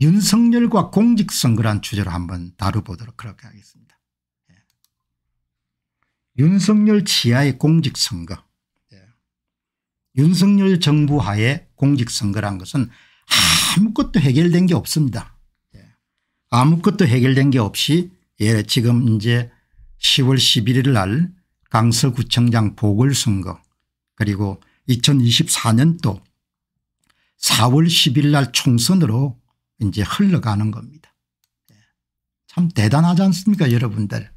윤석열과 공직선 거란 주제로 한번 다뤄보도록 그렇게 하겠습니다. 예. 윤석열 지하의 공직선거 예. 윤석열 정부 하에 공직선거란 것은 아무것도 해결된 게 없습니다. 예. 아무것도 해결된 게 없이 예, 지금 이제 10월 11일 날 강서구청장 보궐선거 그리고 2024년도 4월 10일 날 총선으로 이제 흘러가는 겁니다. 예. 참 대단하지 않습니까 여러분들.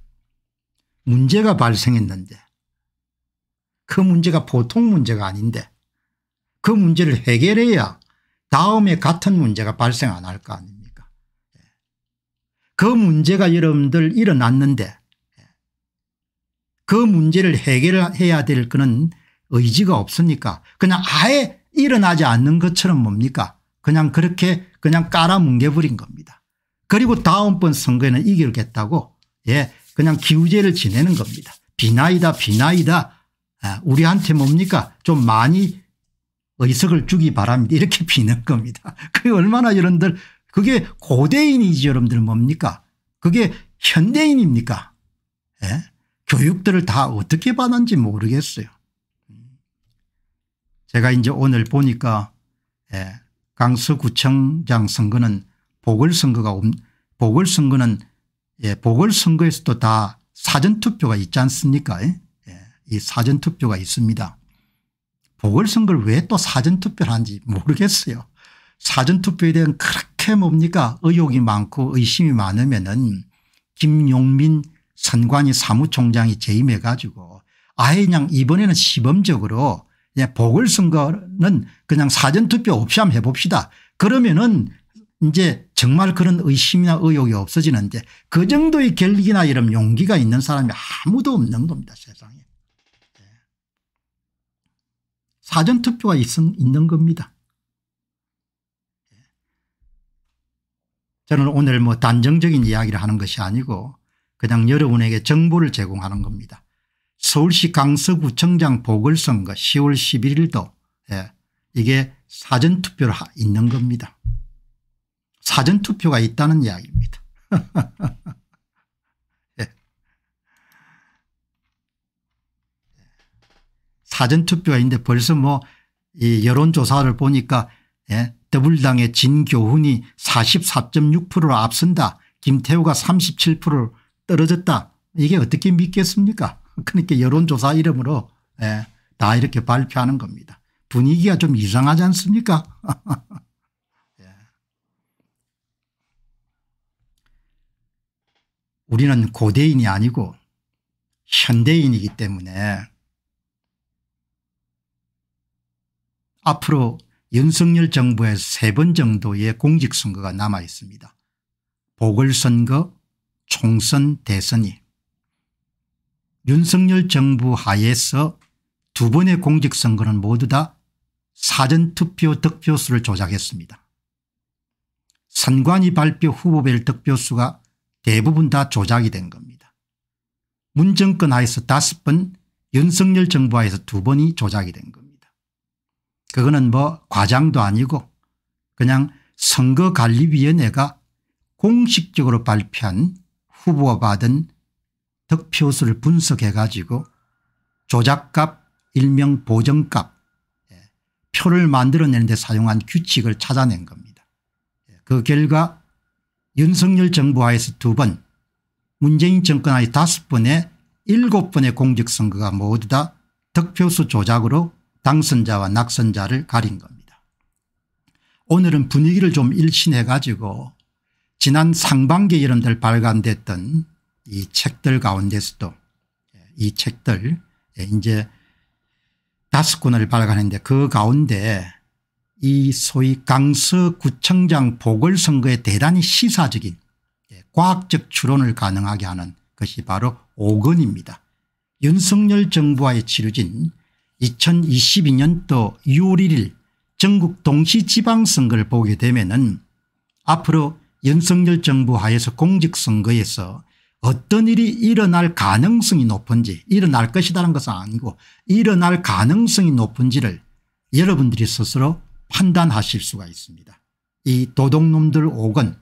문제가 발생했는데 그 문제가 보통 문제가 아닌데 그 문제를 해결해야 다음에 같은 문제가 발생 안 할 거 아닙니까 예. 그 문제가 여러분들 일어났는데 예. 그 문제를 해결해야 될 그런 의지가 없으니까 그냥 아예 일어나지 않는 것처럼 뭡니까 그냥 그렇게 그냥 깔아 뭉개버린 겁니다. 그리고 다음번 선거에는 이길겠다고 예 그냥 기우제를 지내는 겁니다. 비나이다 비나이다 아, 우리한테 뭡니까 좀 많이 의석을 주기 바랍니다. 이렇게 비는 겁니다. 그게 얼마나 여러분들 그게 고대인이지 여러분들 뭡니까 그게 현대인입니까 예? 교육들을 다 어떻게 받는지 모르겠어요. 음. 제가 이제 오늘 보니까 예, 강서구청장 선거는 보궐선거가 보궐선거는 예, 보궐선거에서도 다 사전투표가 있지 않습니까 예, 예 이 사전투표가 있습니다. 보궐선거를 왜 또 사전투표를 하는지 모르겠어요. 사전투표에 대한 그렇게 뭡니까 의혹이 많고 의심이 많으면 은 김용민 선관위 사무총장이 재임해 가지고 아예 그냥 이번에는 시범적으로 예, 보궐선거는 그냥 사전투표 없이 한번 해봅시다. 그러면은 이제 정말 그런 의심이나 의혹이 없어지는데 그 정도의 결기나 이런 용기가 있는 사람이 아무도 없는 겁니다 세상에. 예. 사전투표가 있는 있 겁니다. 예. 저는 오늘 뭐 단정적인 이야기를 하는 것이 아니고 그냥 여러분에게 정보를 제공하는 겁니다. 서울시 강서구청장 보궐선거 10월 11일도 예, 이게 사전투표로 있는 겁니다. 사전투표가 있다는 이야기입니다. 예. 사전투표가 있는데 벌써 뭐이 여론조사를 보니까 예, 더블당의 진교훈이 44.6%로 앞선다. 김태우가 37%를 떨어졌다. 이게 어떻게 믿겠습니까 그러니까 여론조사 이름으로 예, 다 이렇게 발표하는 겁니다. 분위기가 좀 이상하지 않습니까? 예. 우리는 고대인이 아니고 현대인이기 때문에 앞으로 윤석열 정부의 세 번 정도의 공직선거가 남아 있습니다. 보궐선거, 총선, 대선이 윤석열 정부 하에서 두 번의 공직선거는 모두 다 사전투표 득표수를 조작했습니다. 선관위 발표 후보별 득표수가 대부분 다 조작이 된 겁니다. 문정권 하에서 다섯 번 윤석열 정부 하에서 두 번이 조작이 된 겁니다. 그거는 뭐 과장도 아니고 그냥 선거관리위원회가 공식적으로 발표한 후보가 받은 득표수를 분석해 가지고 조작값 일명 보정값 예, 표를 만들어내는 데 사용한 규칙을 찾아낸 겁니다. 예, 그 결과 윤석열 정부 하에서 두번 문재인 정권 하에 다섯 번의 일곱 번의 공직선거가 모두 다 득표수 조작으로 당선자와 낙선자를 가린 겁니다. 오늘은 분위기를 좀 일신해 가지고 지난 상반기 여름들 발간됐던 이 책들 가운데서도 이 책들 예, 이제 다섯 권을 발간했는데 그 가운데 이 소위 강서구청장 보궐선거에 대단히 시사적인 예, 과학적 추론을 가능하게 하는 것이 바로 5권입니다. 윤석열 정부와의 치루진 2022년도 6월 1일 전국 동시지방선거를 보게 되면 은 앞으로 윤석열 정부 하에서 공직선거에서 어떤 일이 일어날 가능성이 높은지 일어날 것이라는 것은 아니고 일어날 가능성이 높은지를 여러분들이 스스로 판단하실 수가 있습니다. 이 도둑놈들 5건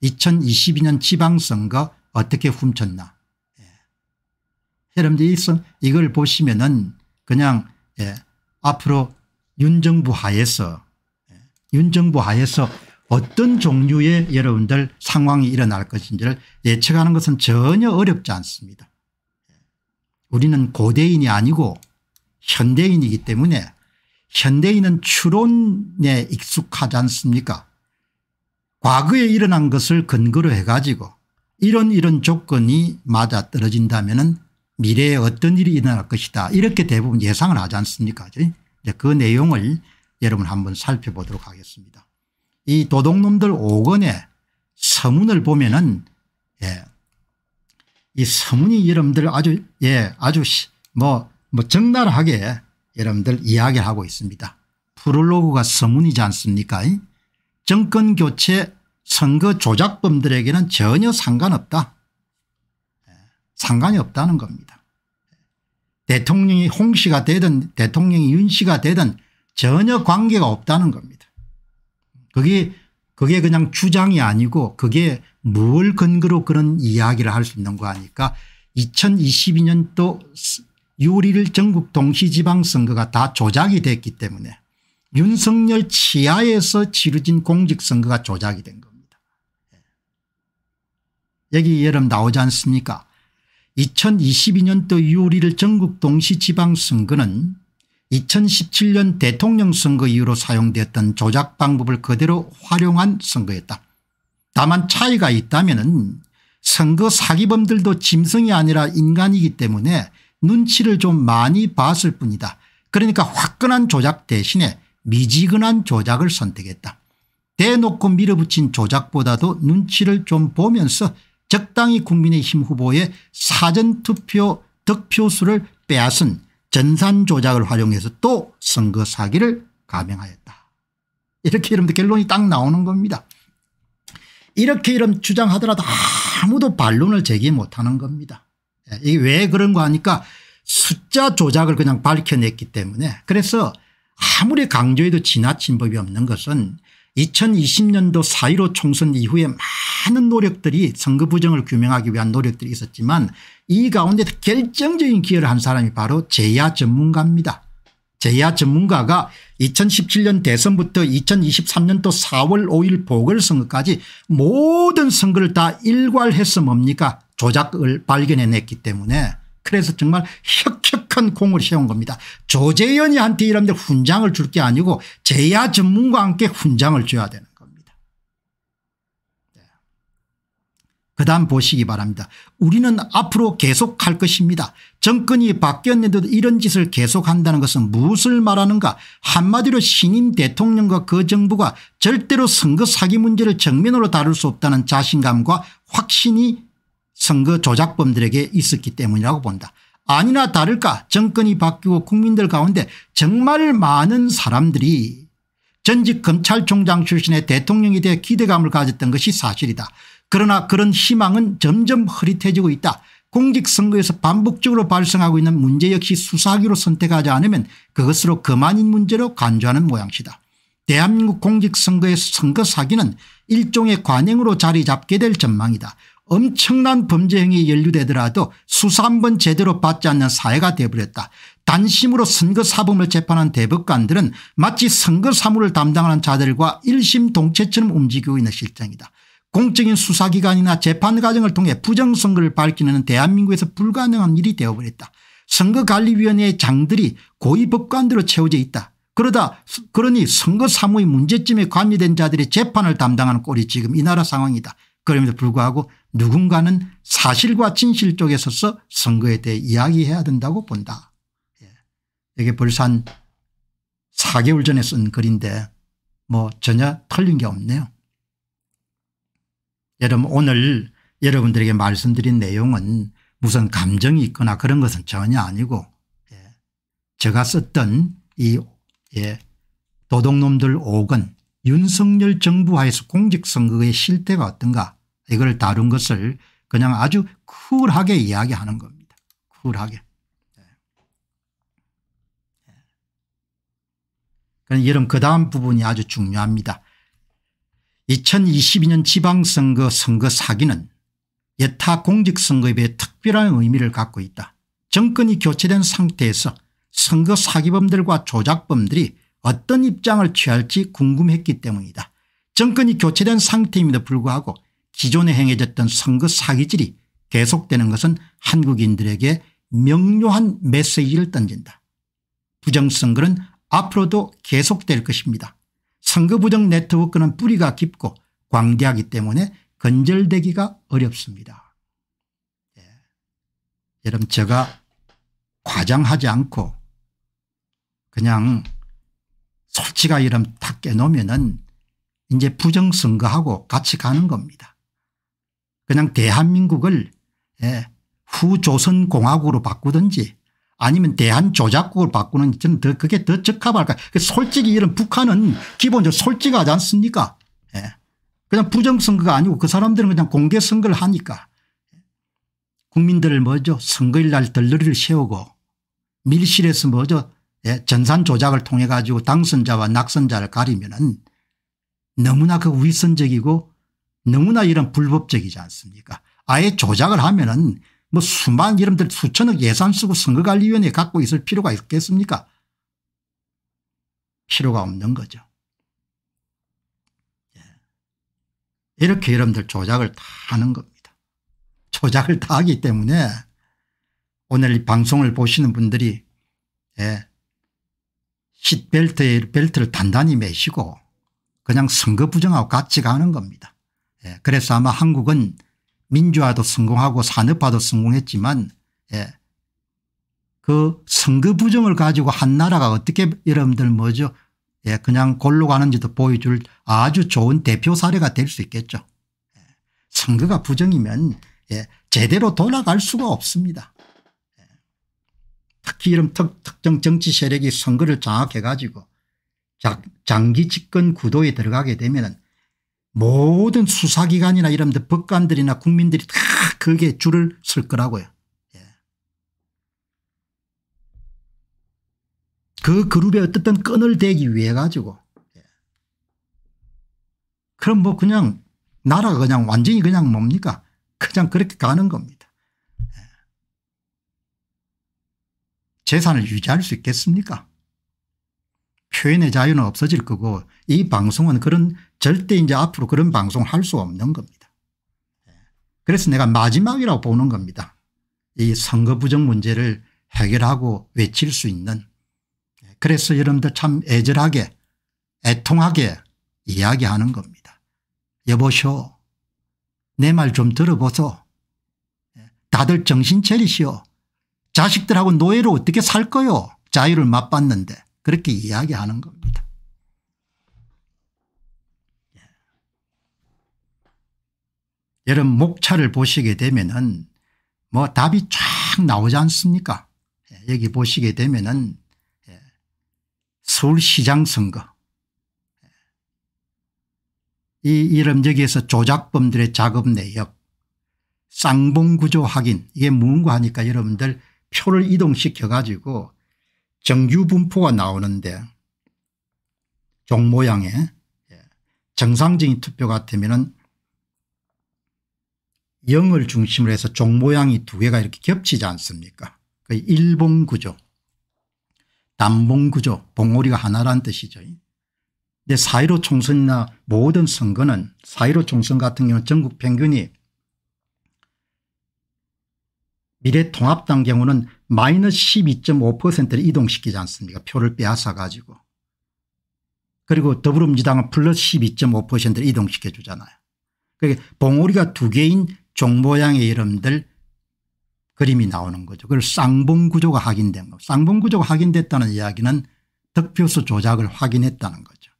2022년 지방선거 어떻게 훔쳤나 예. 여러분들 이걸 보시면 은 그냥 예. 앞으로 윤정부 하에서 예. 윤정부 하에서 어떤 종류의 여러분들 상황이 일어날 것인지를 예측하는 것은 전혀 어렵지 않습니다. 우리는 고대인이 아니고 현대인이기 때문에 현대인은 추론에 익숙하지 않습니까 과거에 일어난 것을 근거로 해가지고 이런 이런 조건이 맞아떨어진다면 미래에 어떤 일이 일어날 것이다 이렇게 대부분 예상을 하지 않습니까 그 내용을 여러분 한번 살펴보도록 하겠습니다. 이 도둑놈들 5권의 서문을 보면은 예. 이 서문이 여러분들 아주 예 아주 뭐뭐 뭐 적나라하게 여러분들 이야기하고 있습니다. 프롤로그가 서문이지 않습니까? 정권 교체 선거 조작범들에게는 전혀 상관없다. 예, 상관이 없다는 겁니다. 대통령이 홍 씨가 되든 대통령이 윤 씨가 되든 전혀 관계가 없다는 겁니다. 그게 그게 그냥 주장이 아니고 그게 뭘 근거로 그런 이야기를 할 수있는거아니까 2022년도 6월 1 전국 동시지방선거가 다 조작이 됐기 때문에 윤석열 치하에서 치르진 공직선거가 조작이 된 겁니다. 예. 여기 여러분 나오지 않습니까 2022년도 6월 1 전국 동시지방선거는 2017년 대통령 선거 이후로 사용됐던 조작 방법을 그대로 활용한 선거였다. 다만 차이가 있다면 선거 사기범들도 짐승이 아니라 인간이기 때문에 눈치를 좀 많이 봤을 뿐이다. 그러니까 화끈한 조작 대신에 미지근한 조작을 선택했다. 대놓고 밀어붙인 조작보다도 눈치를 좀 보면서 적당히 국민의힘 후보의 사전투표 득표수를 빼앗은 전산 조작을 활용해서 또 선거 사기를 감행하였다 이렇게 이러면 결론이 딱 나오는 겁니다. 이렇게 이름 주장하더라도 아무도 반론을 제기 못하는 겁니다. 예, 이게 왜 그런가 하니까 숫자 조작을 그냥 밝혀냈기 때문에 그래서 아무리 강조해도 지나친 법이 없는 것은 2020년도 4.15 총선 이후에 많은 노력들이 선거 부정을 규명하기 위한 노력들이 있었지만 이 가운데 결정적인 기여를 한 사람이 바로 제야 전문가입니다. 제야 전문가가 2017년 대선부터 2023년도 4월 5일 보궐선거까지 모든 선거를 다 일괄해서 뭡니까 조작을 발견해냈기 때문에 그래서 정말 혁혁한 공을 세운 겁니다. 조재현이한테 이런데 훈장을 줄 게 아니고 제야 전문가와 함께 훈장을 줘야 되는 그 다음 보시기 바랍니다. 우리는 앞으로 계속할 것입니다. 정권이 바뀌었는데도 이런 짓을 계속한다는 것은 무엇을 말하는가 한마디로 신임 대통령과 그 정부가 절대로 선거 사기 문제를 정면으로 다룰 수 없다는 자신감과 확신이 선거 조작범들에게 있었기 때문이라고 본다. 아니나 다를까 정권이 바뀌고 국민들 가운데 정말 많은 사람들이 전직 검찰총장 출신의 대통령에 대해 기대감을 가졌던 것이 사실이다. 그러나 그런 희망은 점점 흐릿해지고 있다. 공직선거에서 반복적으로 발생하고 있는 문제 역시 수사하기로 선택하지 않으면 그것으로 그만인 문제로 간주하는 모양시다 대한민국 공직선거의 선거 사기는 일종의 관행으로 자리 잡게 될 전망이다. 엄청난 범죄 행위에 연루되더라도 수사 한번 제대로 받지 않는 사회가 돼버렸다. 단심으로 선거사범을 재판한 대법관들은 마치 선거사무를 담당하는 자들과 일심동체처럼 움직이고 있는 실정이다. 공적인 수사기관이나 재판 과정을 통해 부정선거를 밝히는 대한민국에서 불가능한 일이 되어버렸다. 선거관리위원회의 장들이 고위 법관들로 채워져 있다. 그러다 그러니 선거 사무의 문제점에 관여된 자들의 재판을 담당하는 꼴이 지금 이 나라 상황이다. 그럼에도 불구하고 누군가는 사실과 진실 쪽에 서서 선거에 대해 이야기해야 된다고 본다. 예. 이게 벌써 한 4개월 전에 쓴 글인데 뭐 전혀 틀린 게 없네요. 여러분 오늘 여러분들에게 말씀드린 내용은 무슨 감정이 있거나 그런 것은 전혀 아니고 예. 제가 썼던 이 예. 도둑놈들 5권 윤석열 정부하에서 공직선거의 실태가 어떤가 이걸 다룬 것을 그냥 아주 쿨하게 이야기하는 겁니다. 쿨하게. 예. 예. 그럼 여러그 다음 부분이 아주 중요합니다. 2022년 지방선거 선거 사기는 여타 공직선거입에 특별한 의미를 갖고 있다. 정권이 교체된 상태에서 선거 사기범들과 조작범들이 어떤 입장을 취할지 궁금했기 때문이다. 정권이 교체된 상태임에도 불구하고 기존에 행해졌던 선거 사기질이 계속되는 것은 한국인들에게 명료한 메시지를 던진다. 부정선거는 앞으로도 계속될 것입니다. 선거부정 네트워크는 뿌리가 깊고 광대하기 때문에 건절되기가 어렵습니다. 예. 여러분 제가 과장하지 않고 그냥 솔직하 이름 탁 깨놓으면은 이제 부정선거하고 같이 가는 겁니다. 그냥 대한민국을 예, 후조선공화국으로 바꾸든지 아니면 대한 조작국을 바꾸는 저는 더 그게 더 적합할까. 그 솔직히 이런 북한은 기본적으로 솔직하지 않습니까? 예. 그냥 부정선거가 아니고 그 사람들은 그냥 공개선거를 하니까 국민들을 뭐죠 선거일 날 들러리를 세우고 밀실에서 뭐죠 예. 전산 조작을 통해 가지고 당선자와 낙선자를 가리면은 너무나 그 위선적이고 너무나 이런 불법적이지 않습니까 아예 조작을 하면은 뭐 수만 이름들 수천억 예산 쓰고 선거관리위원회 갖고 있을 필요가 있겠습니까 필요가 없는 거죠. 예. 이렇게 여러분들 조작을 다 하는 겁니다. 조작을 다 하기 때문에 오늘 이 방송을 보시는 분들이 예, 시벨트에 벨트를 단단히 매시고 그냥 선거 부정하고 같이 가는 겁니다. 예, 그래서 아마 한국은 민주화도 성공하고 산업화도 성공했지만 예. 그 선거 부정을 가지고 한 나라가 어떻게 여러분들 뭐죠 예. 그냥 골로 가는지도 보여줄 아주 좋은 대표 사례가 될 수 있겠죠. 예. 선거가 부정이면 예. 제대로 돌아갈 수가 없습니다. 예, 특히 이런 특, 정 정치 세력이 선거를 장악해 가지고 장, 장기 집권 구도에 들어가게 되면 모든 수사기관이나 이런 데 법관들이나 국민들이 다 그게 줄을 쓸 거라고요. 예. 그그룹의 어쨌든 끈을 대기 위해 가지고 예. 그럼 뭐 그냥 나라가 그냥 완전히 그냥 뭡니까 그냥 그렇게 가는 겁니다. 예. 재산을 유지할 수 있겠습니까 표현의 자유는 없어질 거고 이 방송은 그런 절대 이제 앞으로 그런 방송을 할 수 없는 겁니다. 예. 그래서 내가 마지막이라고 보는 겁니다. 이 선거 부정 문제를 해결하고 외칠 수 있는 예. 그래서 여러분들 참 애절하게 애통하게 이야기하는 겁니다. 여보쇼 내 말 좀 들어보소 예. 다들 정신 차리시오 자식들하고 노예로 어떻게 살 거요 자유를 맛봤는데 그렇게 이야기하는 겁니다. 여러분 목차를 보시게 되면은 뭐 답이 쫙 나오지 않습니까 예, 여기 보시게 되면은 예, 서울시장 선거 예. 이 이름 여기에서 조작범들의 작업 내역 쌍봉구조 확인 이게 뭔가 하니까 여러분들 표를 이동시켜 가지고 정규분포가 나오는데 종 모양의 정상적인 투표 같으면 영을 중심으로 해서 종 모양이 두 개가 이렇게 겹치지 않습니까 그 일봉구조 남봉구조 봉오리가 하나란 뜻이죠. 근데 4.15 총선이나 모든 선거는 4.15 총선 같은 경우는 전국 평균이 미래통합당 경우는 마이너스 12.5%를 이동시키지 않습니까 표를 빼앗아 가지고. 그리고 더불어민주당은 플러스 12.5%를 이동시켜 주잖아요. 그러니까 봉오리가 두 개인 종모양의 이름들 그림이 나오는 거죠. 그걸 쌍봉구조가 확인된 거. 쌍봉구조가 확인됐다는 이야기는 득표수 조작을 확인했다는 거죠.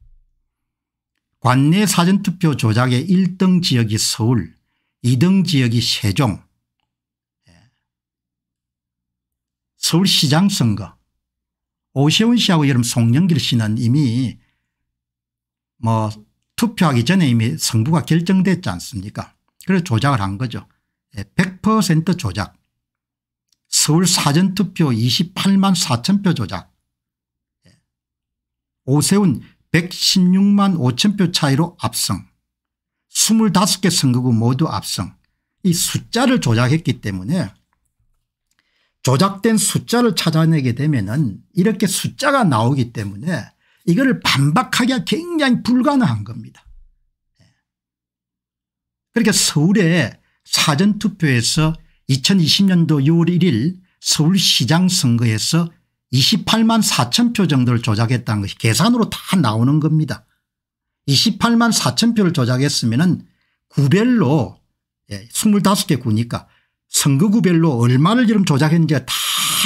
관내 사전투표 조작의 1등 지역이 서울 2등 지역이 세종 예. 서울시장 선거 오세훈 씨하고 여름 송영길 씨는 이미 뭐 투표하기 전에 이미 성부가 결정됐지 않습니까 그래서 조작을 한 거죠. 100% 예, 조작. 서울 사전투표 28만 4천 표 조작. 예, 오세훈 116만 5천 표 차이로 압승. 25개 선거구 모두 압승. 이 숫자를 조작했기 때문에 조작된 숫자를 찾아내게 되면은 이렇게 숫자가 나오기 때문에 이거를 반박하기가 굉장히 불가능한 겁니다. 그러니까 서울의 사전투표에서 2020년도 6월 1일 서울시장 선거에서 28만 4천 표 정도를 조작했다는 것이 계산으로 다 나오는 겁니다. 28만 4천 표를 조작했으면 구별로 25개 예, 구니까 선거구별로 얼마를 이름 조작했는지가 다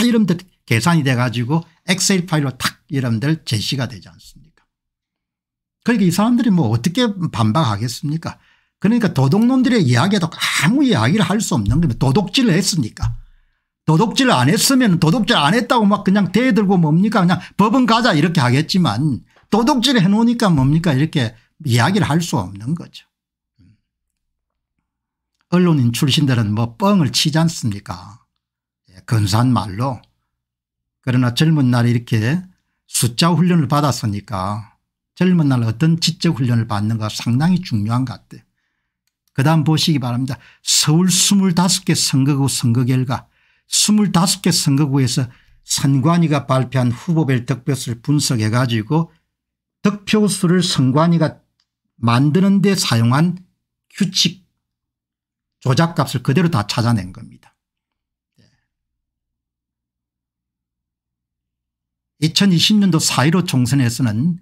이름들 계산이 돼 가지고 엑셀 파일로 탁 이름들 제시가 되지 않습니까 그러니까 이 사람들이 뭐 어떻게 반박하겠습니까 그러니까 도덕놈들의 이야기에도 아무 이야기를 할 수 없는 겁니다. 도덕질을 했으니까. 도덕질을안 했으면 도덕질안 했다고 막 그냥 대들고 뭡니까 그냥 법은 가자 이렇게 하겠지만 도덕질 해놓으니까 뭡니까 이렇게 이야기를 할 수 없는 거죠. 언론인 출신들은 뭐 뻥을 치지 않습니까 예, 근사한 말로 그러나 젊은 날에 이렇게 숫자 훈련을 받았으니까 젊은 날 어떤 지적 훈련을 받는가 상당히 중요한 것 같아요. 그 다음 보시기 바랍니다. 서울 25개 선거구 선거 결과 25개 선거구에서 선관위가 발표한 후보별 득표수를 분석해 가지고 득표수를 선관위가 만드는 데 사용한 규칙 조작값을 그대로 다 찾아낸 겁니다. 2020년도 예. 4.15 총선에서는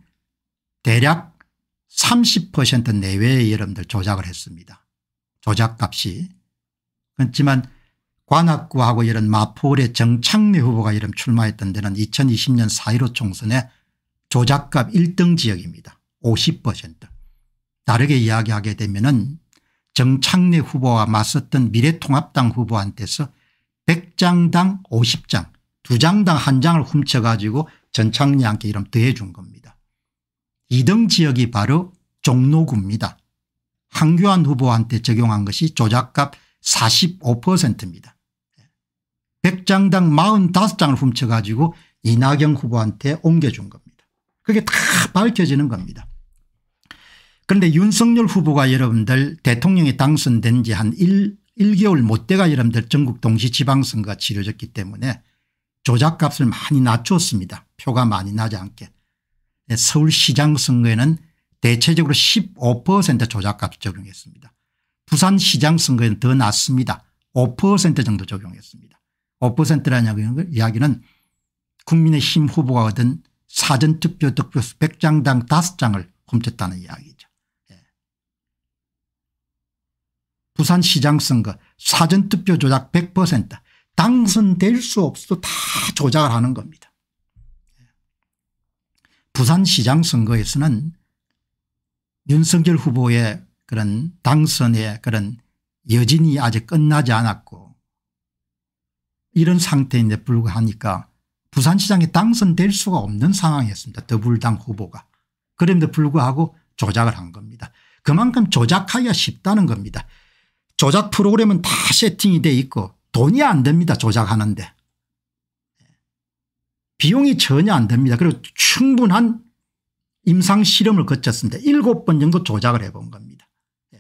대략 30% 내외의 여러분들 조작을 했습니다. 조작값이 그렇지만 관악구하고 이런 마포울의 정창래 후보가 이름 출마했던 데는 2020년 4.15 총선에 조작값 1등 지역입니다. 50% 다르게 이야기하게 되면 은 정창래 후보와 맞섰던 미래통합당 후보한테서 100장당 50장 2장당 1장을 훔쳐가지고 전창래한테 이름 더해준 겁니다. 2등 지역이 바로 종로구입니다. 황교안 후보한테 적용한 것이 조작값 45%입니다. 100장당 45장을 훔쳐가지고 이낙연 후보한테 옮겨준 겁니다. 그게 다 밝혀지는 겁니다. 그런데 윤석열 후보가 여러분들 대통령이 당선된 지 한 1개월 못 돼가 여러분들 전국 동시 지방선거가 치러졌기 때문에 조작값을 많이 낮췄습니다. 표가 많이 나지 않게. 예, 서울시장 선거에는 대체적으로 15% 조작값 적용했습니다. 부산시장 선거에는 더 낮습니다. 5% 정도 적용했습니다. 5%라는 이야기는 국민의힘 후보가 얻은 사전투표 득표수 100장당 5장을 훔쳤다는 이야기죠. 예. 부산시장 선거 사전투표 조작 100% 당선될 수 없어도 다 조작을 하는 겁니다. 예. 부산시장 선거에서는 윤석열 후보의 그런 당선의 그런 여진이 아직 끝나지 않았고 이런 상태인데 불구하니까 부산시장에 당선될 수가 없는 상황이었습니다. 더불당 후보가. 그럼에도 불구하고 조작을 한 겁니다. 그만큼 조작하기가 쉽다는 겁니다. 조작 프로그램은 다 세팅이 돼 있고 돈이 안 됩니다. 조작하는데. 비용이 전혀 안 됩니다. 그리고 충분한 임상 실험을 거쳤습니다. 일곱 번 정도 조작을 해본 겁니다. 예.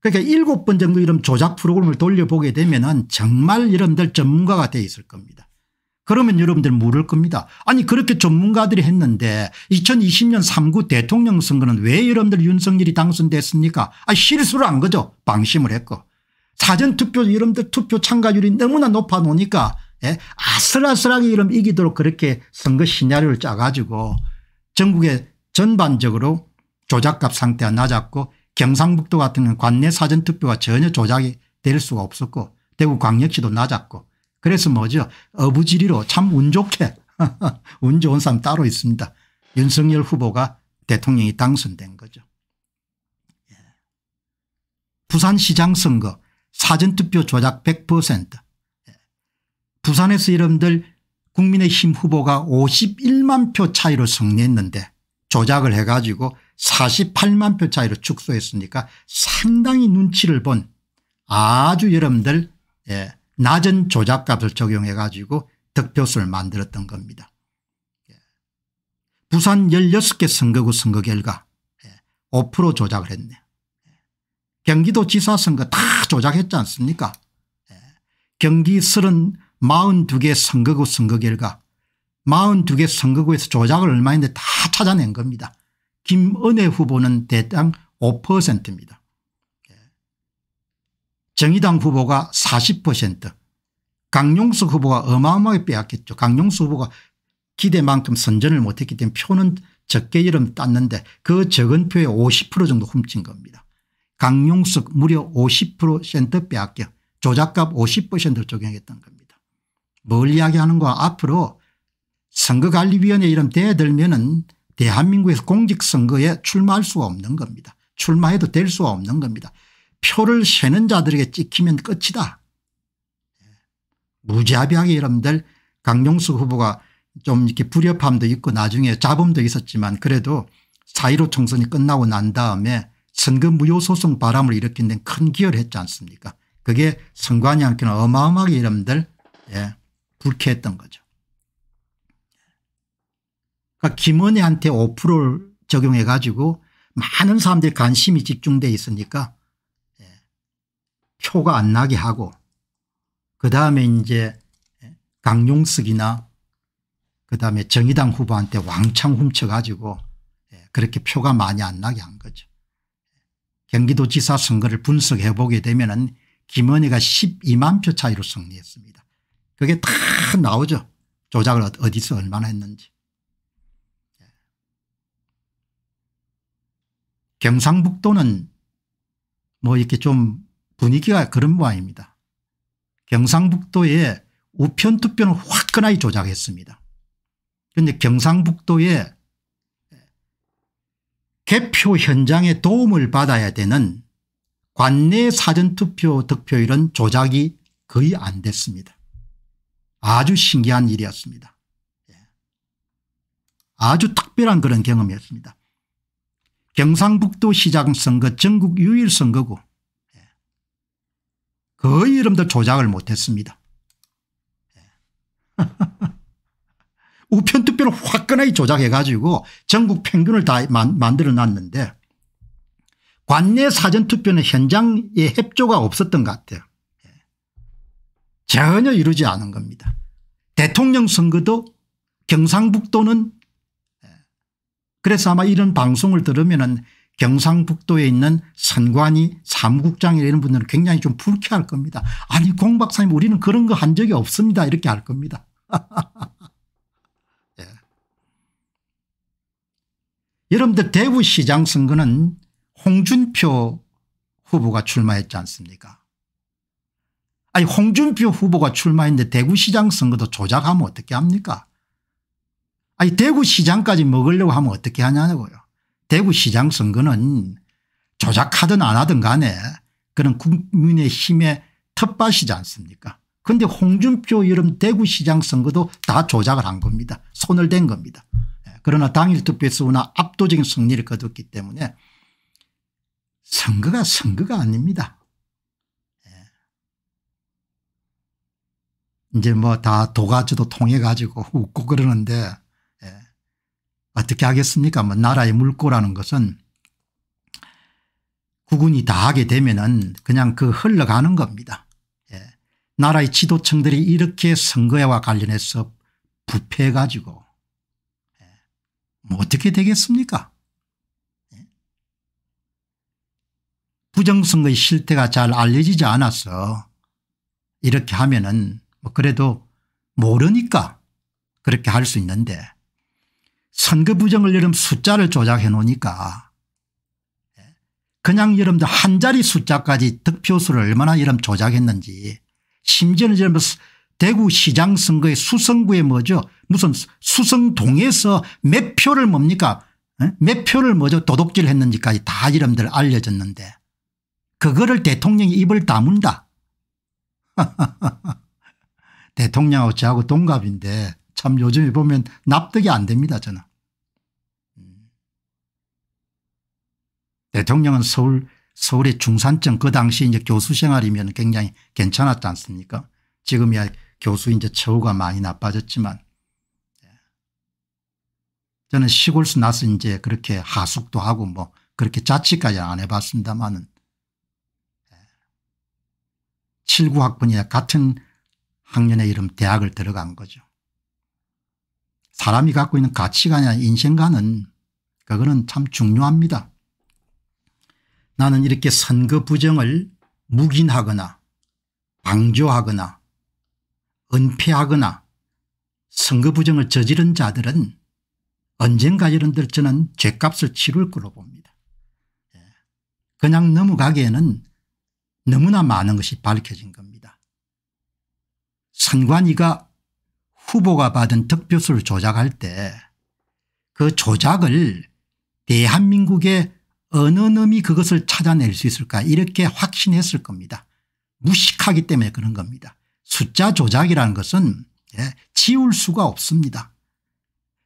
그러니까 일곱 번 정도 이런 조작 프로그램을 돌려보게 되면 정말 여러분들 전문가가 돼 있을 겁니다. 그러면 여러분들 물을 겁니다. 아니 그렇게 전문가들이 했는데 2020년 3구 대통령 선거는 왜 여러분들 윤석열이 당선됐습니까 아 실수를 한 거죠. 방심을 했고. 사전투표 여러분들 투표 참가율이 너무나 높아 놓으니까 예? 아슬아슬하게 이름 이기도록 그렇게 선거 시나리오를 짜가지고 전국에 전반적으로 조작값 상태가 낮았고 경상북도 같은 관내 사전투표가 전혀 조작이 될 수가 없었고 대구광역시도 낮았고 그래서 뭐죠 어부지리로 참 운 좋게 운 좋은 사람 따로 있습니다. 윤석열 후보가 대통령이 당선된 거죠. 예. 부산시장 선거 사전투표 조작 100% 예. 부산에서 이름들 국민의힘 후보가 51만 표 차이로 승리했는데 조작을 해가지고 48만 표 차이로 축소했으니까 상당히 눈치를 본 아주 여러분들 예, 낮은 조작값을 적용해 가지고 득표수를 만들었던 겁니다. 예. 부산 16개 선거구 선거 결과 예, 5% 조작을 했네요. 예. 경기도 지사 선거 다 조작했지 않습니까 예. 경기 30, 42개 선거구 선거 결과 42개 선거구에서 조작을 얼마인데 다 찾아낸 겁니다. 김은혜 후보는 대당 5%입니다. 예. 정의당 후보가 40% 강용석 후보가 어마어마하게 빼앗겼죠. 강용석 후보가 기대만큼 선전을 못했기 때문에 표는 적게 이름 땄는데 그 적은 표의 50% 정도 훔친 겁니다. 강용석 무려 50% 빼앗겨 조작값 50%를 적용했던 겁니다. 뭘 이야기하는 거야 앞으로 선거관리위원회 이름 대들면은 대한민국에서 공직선거에 출마할 수가 없는 겁니다. 출마해도 될 수가 없는 겁니다. 표를 세는 자들에게 찍히면 끝이다. 예. 무자비하게 여러분들 강용수 후보가 좀 이렇게 불협함도 있고 나중에 잡음도 있었지만 그래도 4.15 총선이 끝나고 난 다음에 선거 무효소송 바람을 일으킨 데는 큰 기여를 했지 않습니까 그게 선관위 한테는 어마어마하게 여러분들 예, 불쾌했던 거죠. 김은혜한테 5%를 적용해 가지고 많은 사람들이 관심이 집중돼 있으니까 예. 표가 안 나게 하고 그다음에 이제 예, 강용석이나 그다음에 정의당 후보한테 왕창 훔쳐가지고 예. 그렇게 표가 많이 안 나게 한 거죠. 경기도지사 선거를 분석해 보게 되면 은 김은혜가 12만 표 차이로 승리했습니다. 그게 다 나오죠. 조작을 어디서 얼마나 했는지. 경상북도는 뭐 이렇게 좀 분위기가 그런 모양입니다. 경상북도에 우편투표는 화끈하게 조작했습니다. 그런데 경상북도에 개표 현장에 도움을 받아야 되는 관내 사전투표 득표율은 조작이 거의 안 됐습니다. 아주 신기한 일이었습니다. 예. 아주 특별한 그런 경험이었습니다. 경상북도 시장 선거 전국 유일 선거고 예. 거의 이름들 조작을 못했습니다. 예. 우편투표를 화끈하게 조작해가지고 전국 평균을 다 만들어 놨는데 관내 사전투표는 현장에 협조가 없었던 것 같아요. 예. 전혀 이루지 않은 겁니다. 대통령 선거도 경상북도는 그래서 아마 이런 방송을 들으면 경상북도에 있는 선관위 사무국장이라는 분들은 굉장히 좀 불쾌할 겁니다. 아니 공 박사님 우리는 그런 거 한 적이 없습니다 이렇게 할 겁니다. 예. 여러분들 대구시장 선거는 홍준표 후보가 출마했지 않습니까 아니 홍준표 후보가 출마했는데 대구시장 선거도 조작하면 어떻게 합니까 아니 대구시장까지 먹으려고 하면 어떻게 하냐고요. 대구시장 선거는 조작하든 안 하든 간에 그런 국민의 힘의 텃밭이지 않습니까 그런데 홍준표 이름 대구시장 선거도 다 조작을 한 겁니다. 손을 댄 겁니다. 예, 그러나 당일 투표에서 우나 압도적인 승리를 거뒀기 때문에 선거가 선거가 아닙니다. 예. 이제 뭐 다 도가지도 통해 가지고 웃고 그러는데 어떻게 하겠습니까 뭐 나라의 물꼬라는 것은 구군이다 하게 되면 은 그냥 그 흘러가는 겁니다. 예. 나라의 지도층들이 이렇게 선거와 관련해서 부패해 가지고 예. 뭐 어떻게 되겠습니까 예. 부정선거의 실태가 잘 알려지지 않아서 이렇게 하면 은뭐 그래도 모르니까 그렇게 할 수 있는데 선거 부정을 여름 숫자를 조작해 놓으니까 그냥 여러분들 한 자리 숫자까지 득표수를 얼마나 여름 조작했는지 심지어는 여러분 대구 시장 선거의 수성구에 뭐죠 무슨 수성동에서 몇 표를 뭡니까 몇 표를 뭐죠 도둑질 했는지까지 다 이름들 알려졌는데 그거를 대통령이 입을 다문다. 대통령하고 저하고 동갑인데 참 요즘에 보면 납득이 안 됩니다 저는. 음. 대통령은 서울, 서울의 중산층 그 당시 이제 교수 생활이면 굉장히 괜찮았지 않습니까? 지금이야 교수 이제 처우가 많이 나빠졌지만 예. 저는 시골수 나서 이제 그렇게 하숙도 하고 뭐 그렇게 자취까지 안 해봤습니다만은 7, 예. 9학번이나 같은 학년에 이름 대학을 들어간 거죠. 사람이 갖고 있는 가치관이나 인생관은 그거는 참 중요합니다. 나는 이렇게 선거 부정을 묵인하거나 방조하거나 은폐하거나 선거 부정을 저지른 자들은 언젠가 이런들 저는 죄값을 치를 거로 봅니다. 예. 그냥 넘어가기에는 너무나 많은 것이 밝혀진 겁니다. 선관위가 후보가 받은 득표수를 조작할 때 그 조작을 대한민국의 어느 놈이 그것을 찾아낼 수 있을까 이렇게 확신했을 겁니다. 무식하기 때문에 그런 겁니다. 숫자 조작이라는 것은 예, 지울 수가 없습니다.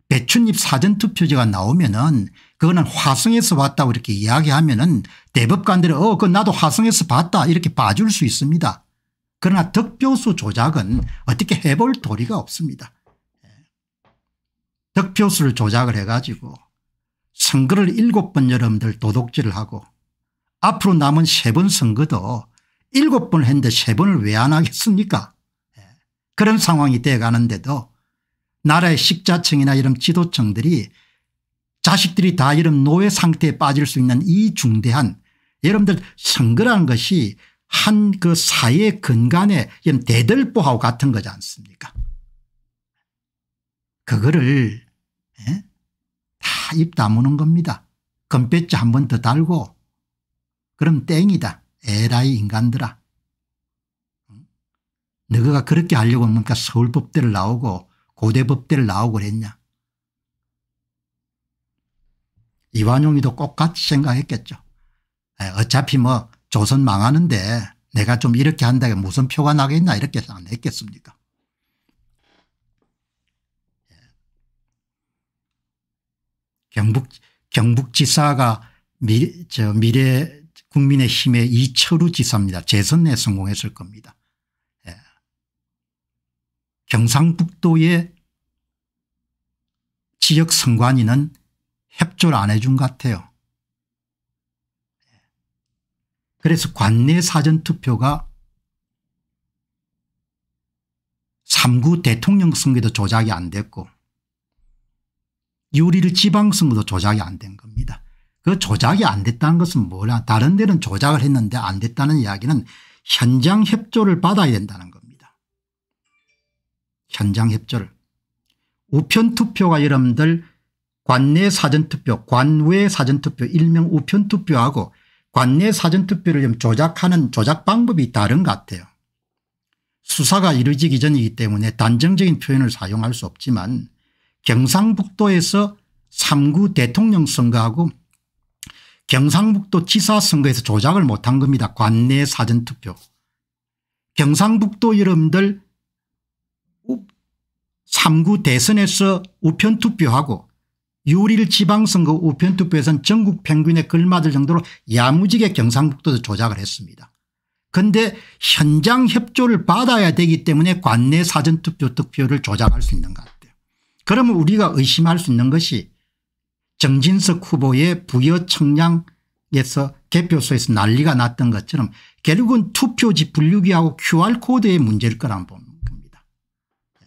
배춧잎 사전투표제가 나오면 은 그거는 화성에서 왔다고 이렇게 이야기하면 은 대법관들이 어 그건 나도 화성에서 봤다 이렇게 봐줄 수 있습니다. 그러나 득표수 조작은 어떻게 해볼 도리가 없습니다. 예. 득표수를 조작을 해가지고 선거를 7번 여러분들 도둑질을 하고 앞으로 남은 3번 선거도 7번 했는데 3번을 왜 안 하겠습니까 예. 그런 상황이 돼가는데도 나라의 식자층이나 이런 지도층들이 자식들이 다 이런 노예 상태에 빠질 수 있는 이 중대한 여러분들 선거라는 것이 한그 사회 근간에 대들보하고 같은 거지 않습니까 그거를 예? 다입 다무는 겁니다. 금배지 한번 더 달고 그럼 땡이다. 에라이 인간들아. 너가 그렇게 하려고 뭡니까 서울법대를 나오고 고대법대를 나오고 그랬냐. 이완용이도 똑같이 생각했겠죠. 예, 어차피 뭐 조선 망하는데 내가 좀 이렇게 한다에 무슨 표가 나겠나 이렇게 안 했겠습니까 예. 경북, 경북지사가 미, 저 미래 국민의힘의 이철우 지사입니다. 재선에 성공했을 겁니다. 예. 경상북도의 지역 선관위는 협조를 안 해준 것 같아요. 그래서 관내 사전투표가 3구 대통령 선거도 조작이 안 됐고 유리를 지방선거도 조작이 안 된 겁니다. 그 조작이 안 됐다는 것은 뭐냐 다른 데는 조작을 했는데 안 됐다는 이야기는 현장 협조를 받아야 된다는 겁니다. 현장 협조를. 우편투표가 여러분들 관내 사전투표 관외 사전투표 일명 우편투표하고 관내 사전투표를 좀 조작하는 조작 방법이 다른 것 같아요. 수사가 이루어지기 전이기 때문에 단정적인 표현을 사용할 수 없지만 경상북도에서 3구 대통령 선거하고 경상북도 지사 선거에서 조작을 못한 겁니다. 관내 사전투표. 경상북도 여러분들 3구 대선에서 우편투표하고 리일 지방선거 우편투표에선 전국 평균에 걸맞을 정도로 야무지게 경상북도도 조작을 했습니다. 근데 현장 협조를 받아야 되기 때문에 관내 사전투표 투표를 조작할 수 있는 것 같아요. 그러면 우리가 의심할 수 있는 것이 정진석 후보의 부여 청량에서 개표소에서 난리가 났던 것처럼 결국은 투표지 분류기하고 QR코드의 문제일 거란 봅니다. 예.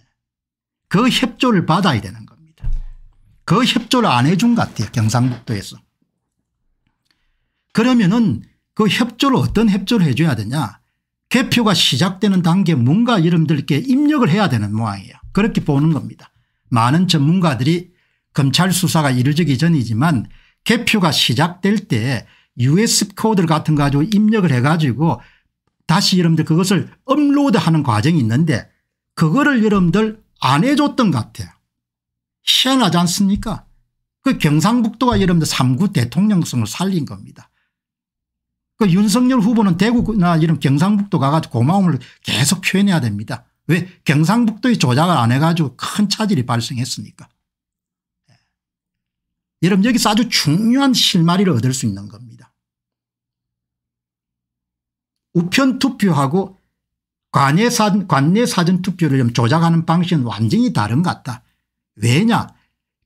그 협조를 받아야 되는 거그 협조를 안 해준 것 같아요. 경상북도에서. 그러면은 그 협조를 어떤 협조를 해줘야 되냐 개표가 시작되는 단계 뭔가 여러분들께 입력을 해야 되는 모양이에요. 그렇게 보는 겁니다. 많은 전문가들이 검찰 수사가 이루어지기 전이지만 개표가 시작될 때 US 코드를 같은 거 가지고 입력을 해가지고 다시 여러분들 그것을 업로드하는 과정이 있는데 그거를 여러분들 안 해줬던 것 같아요. 희한하지 않습니까 그 경상북도가 여러분들 3구 대통령성을 살린 겁니다. 그 윤석열 후보는 대구나 이런 경상북도 가가지고 고마움을 계속 표현해야 됩니다. 왜 경상북도의 조작을 안 해가지고 큰 차질이 발생했으니까. 예. 여러분 여기서 아주 중요한 실마리를 얻을 수 있는 겁니다. 우편 투표하고 관내 사전, 투표를 좀 조작하는 방식은 완전히 다른 것 같다. 왜냐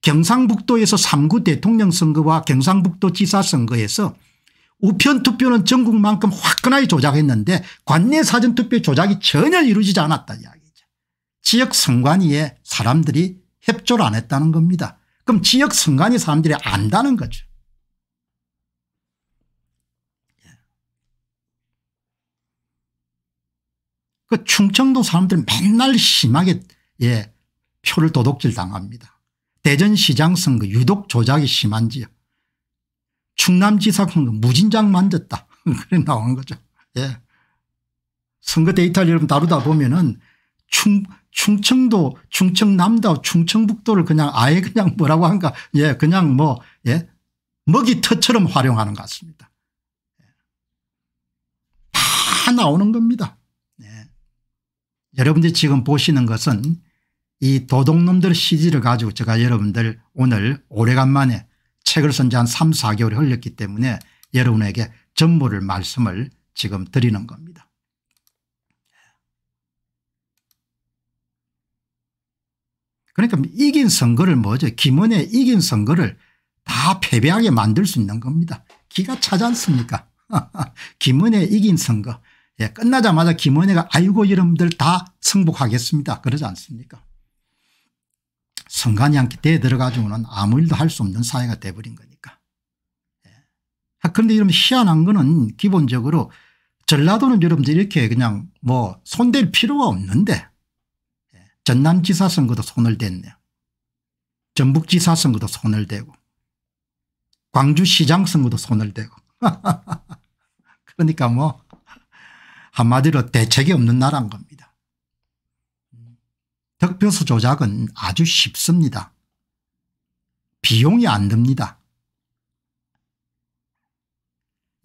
경상북도에서 3구 대통령 선거와 경상북도 지사 선거에서 우편 투표는 전국만큼 화끈하게 조작했는데 관내 사전투표 조작이 전혀 이루어지지 않았다 이야기죠. 지역 선관위에 사람들이 협조를 안 했다는 겁니다. 그럼 지역 선관위 사람들이 안다는 거죠. 예. 그 충청도 사람들 맨날 심하게 예 표를 도둑질 당합니다. 대전시장 선거 유독 조작이 심한 지요 충남지사 선거 무진장 만졌다. 그래 나오는 거죠. 예. 선거 데이터를 여러분 다루다 보면은 충, 충청도 충청남도 충청북도를 그냥 아예 그냥 뭐라고 한가 예 그냥 뭐예 먹이터처럼 활용하는 것 같습니다. 예. 다 나오는 겁니다. 예. 여러분들이 지금 보시는 것은 이 도둑놈들 CG를 가지고 제가 여러분들 오늘 오래간만에 책을 쓴 지 한 3, 4개월이 흘렸기 때문에 여러분에게 전부를 말씀을 지금 드리는 겁니다. 그러니까 이긴 선거를 뭐죠 김원혜 이긴 선거를 다 패배하게 만들 수 있는 겁니다. 기가 차지 않습니까 김원혜 이긴 선거 예, 끝나자마자 김원혜가 아이고 여러분들 다 승복하겠습니다. 그러지 않습니까 성간이 않게 대에 들어가지고는 아무 일도 할 수 없는 사회가 돼버린 거니까. 예. 그런데 이런 희한한 거는 기본적으로 전라도는 여러분들 이렇게 그냥 뭐 손댈 필요가 없는데 예. 전남지사 선거도 손을 댔네요. 전북지사 선거도 손을 대고 광주시장 선거도 손을 대고 그러니까 뭐 한마디로 대책이 없는 나라인 겁니다. 득표수 조작은 아주 쉽습니다. 비용이 안 듭니다.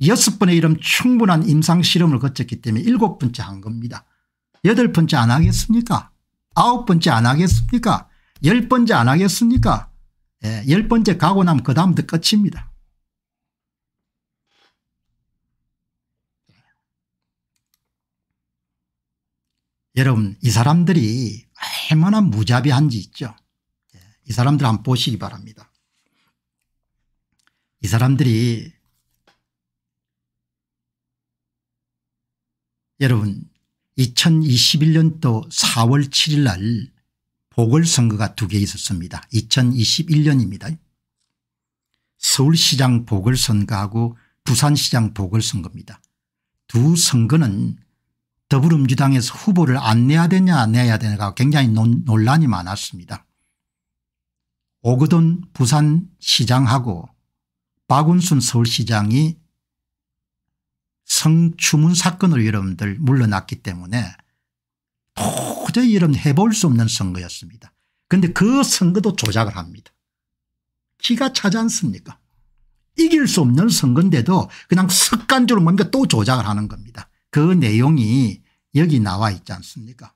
여섯 번의 이름 충분한 임상실험을 거쳤기 때문에 일곱 번째 한 겁니다. 여덟 번째 안 하겠습니까? 아홉 번째 안 하겠습니까? 열 번째 안 하겠습니까? 예, 열 번째 가고 나면 그 다음부터 끝입니다. 여러분 이 사람들이 얼마나 무자비한지 있죠. 예, 이 사람들 한번 보시기 바랍니다. 이 사람들이 여러분 2021년도 4월 7일 날 보궐선거가 두 개 있었습니다. 2021년입니다. 서울시장 보궐선거하고 부산시장 보궐선거입니다. 두 선거는 더불어민주당에서 후보를 안 내야 되냐 안 내야 되냐가 굉장히 논란이 많았습니다. 오거돈 부산시장하고 박운순 서울시장이 성추문 사건을 여러분들 물러났기 때문에 도저히 이런 해볼 수 없는 선거였습니다. 그런데 그 선거도 조작을 합니다. 기가 차지 않습니까 이길 수 없는 선거인데도 그냥 습관적으로 뭔가 또 조작을 하는 겁니다. 그 내용이 여기 나와 있지 않습니까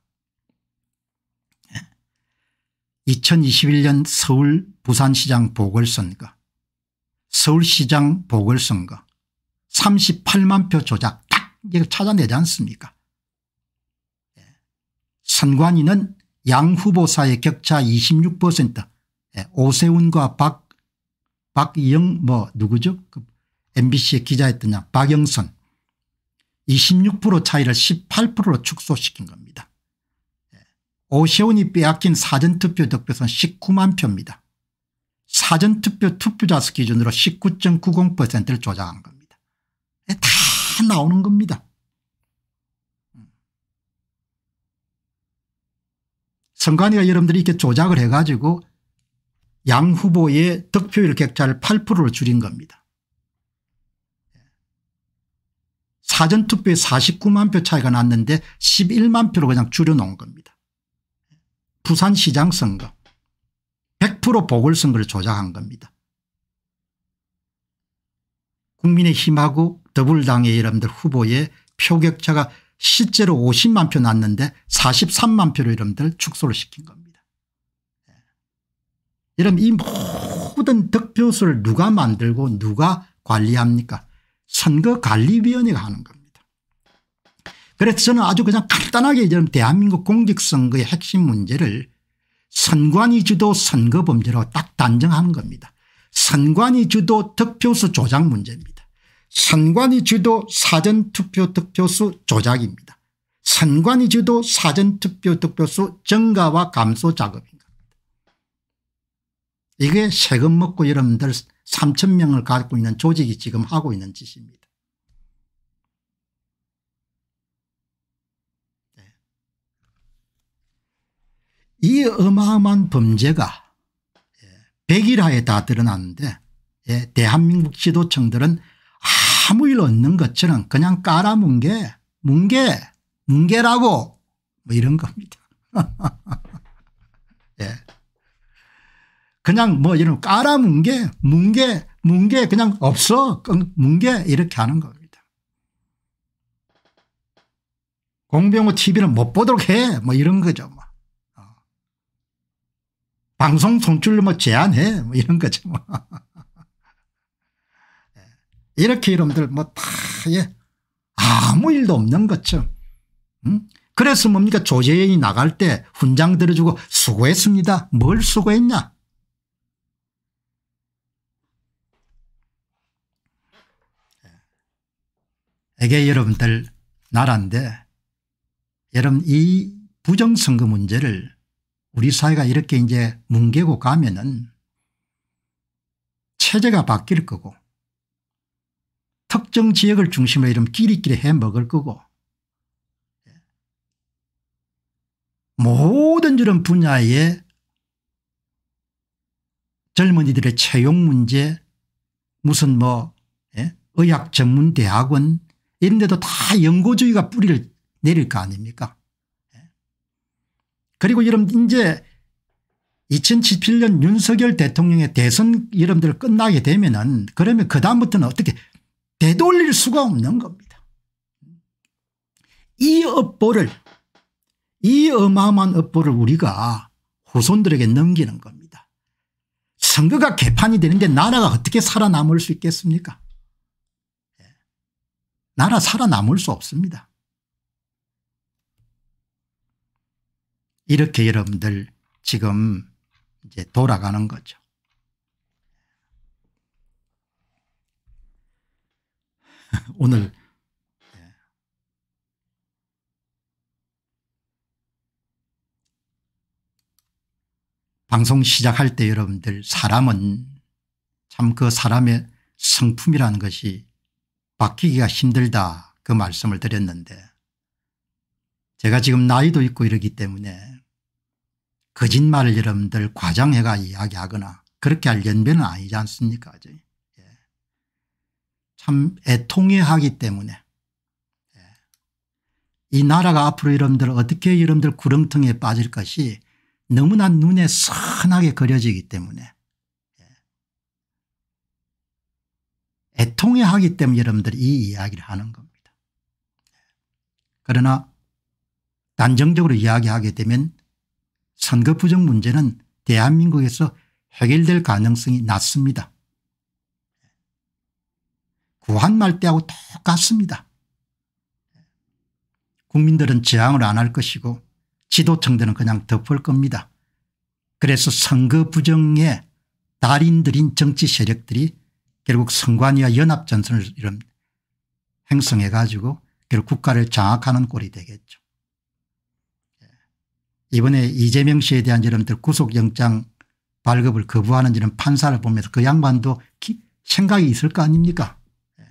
2021년 서울 부산시장 보궐선거 서울시장 보궐선거 38만 표 조작 딱 이걸 찾아내지 않습니까 예. 선관위는 양 후보사의 격차 26% 예. 오세훈과 박, 박영 뭐 누구죠 그 MBC의 기자였던 양 박영선 26% 차이를 18%로 축소시킨 겁니다. 예. 오세훈이 빼앗긴 사전투표 득표선 19만 표입니다. 사전투표 투표자 수 기준으로 19.90%를 조작한 겁니다. 예, 다 나오는 겁니다. 음. 선관위가 여러분들이 이렇게 조작을 해가지고 양 후보의 득표율 격차를 8%로 줄인 겁니다. 사전투표에 49만 표 차이가 났는데 11만 표로 그냥 줄여놓은 겁니다. 부산시장 선거 100% 보궐선거를 조작한 겁니다. 국민의힘하고 더불당의 여러분들 후보의 표격차가 실제로 50만 표 났는데 43만 표로 여러분들 축소를 시킨 겁니다. 여러분 이 모든 득표수를 누가 만들고 누가 관리합니까 선거관리위원회가 하는 겁니다. 그래서 저는 아주 그냥 간단하게 이제 대한민국 공직선거의 핵심 문제를 선관위 주도 선거범죄로 딱 단정하는 겁니다. 선관위 주도 득표수 조작 문제입니다. 선관위 주도 사전투표 득표수 조작입니다. 선관위 주도 사전투표 득표수 증가와 감소 작업입니다. 이게 세금 먹고 여러분들 3천 명을 갖고 있는 조직이 지금 하고 있는 짓입니다. 네. 이 어마어마한 범죄가 예, 백일하에 다 드러났는데 예, 대한민국 지도층들은 아무 일 없는 것처럼 그냥 깔아뭉개 뭉개 뭉개라고 뭐 이런 겁니다. 예. 그냥 뭐 이런 까라뭉개 뭉개 뭉개 그냥 없어 그 뭉개 이렇게 하는 겁니다. 공병호 TV는 못 보도록 해뭐 이런 거죠. 뭐. 어. 방송 송출을 뭐 제한해 뭐 이런 거죠. 뭐. 예. 이렇게 이름들 뭐 다 예. 아무 일도 없는 거죠. 응? 음? 그래서 뭡니까 조재인이 나갈 때 훈장 들어주고 수고했습니다. 뭘 수고했냐 대개 여러분들 나라인데 여러분 이 부정선거 문제를 우리 사회가 이렇게 이제 뭉개고 가면은 체제가 바뀔 거고 특정 지역을 중심으로 이런 끼리끼리 해먹을 거고 모든 이런 분야에 젊은이들의 채용 문제 무슨 뭐 예? 의학 전문 대학원 이런 데도 다 영고주의가 뿌리를 내릴 거 아닙니까 예. 그리고 여러분 이제 2017년 윤석열 대통령의 대선 여러분들 끝나게 되면은 그러면 그다음부터는 어떻게 되돌릴 수가 없는 겁니다. 이 업보를 이 어마어마한 업보를 우리가 후손들에게 넘기는 겁니다. 선거가 개판이 되는데 나라가 어떻게 살아남을 수 있겠습니까 나라 살아남을 수 없습니다. 이렇게 여러분들 지금 이제 돌아가는 거죠. 오늘 방송 시작할 때 여러분들 사람은 참 그 사람의 성품이라는 것이 바뀌기가 힘들다 그 말씀을 드렸는데 제가 지금 나이도 있고 이러기 때문에 거짓말을 여러분들 과장해가 이야기하거나 그렇게 할 연배는 아니지 않습니까 예. 참 애통해 하기 때문에 예. 이 나라가 앞으로 여러분들 어떻게 여러분들 구렁텅이에 빠질 것이 너무나 눈에 선하게 그려지기 때문에 애통해 하기 때문에 여러분들이 이 이야기를 하는 겁니다. 그러나 단정적으로 이야기하게 되면 선거 부정 문제는 대한민국에서 해결될 가능성이 낮습니다. 구한말 때하고 똑같습니다. 국민들은 저항을 안 할 것이고 지도청들은 그냥 덮을 겁니다. 그래서 선거 부정의 달인들인 정치 세력들이 결국 선관위와 연합전선을 이런 행성해 가지고 결국 국가를 장악하는 꼴이 되겠죠. 예. 이번에 이재명 씨에 대한 여러분들 구속영장 발급을 거부하는 이런 판사를 보면서 그 양반도 생각이 있을 거 아닙니까 예.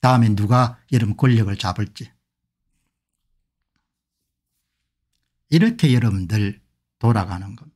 다음에 누가 여러분 권력을 잡을지 이렇게 여러분들 돌아가는 겁니다.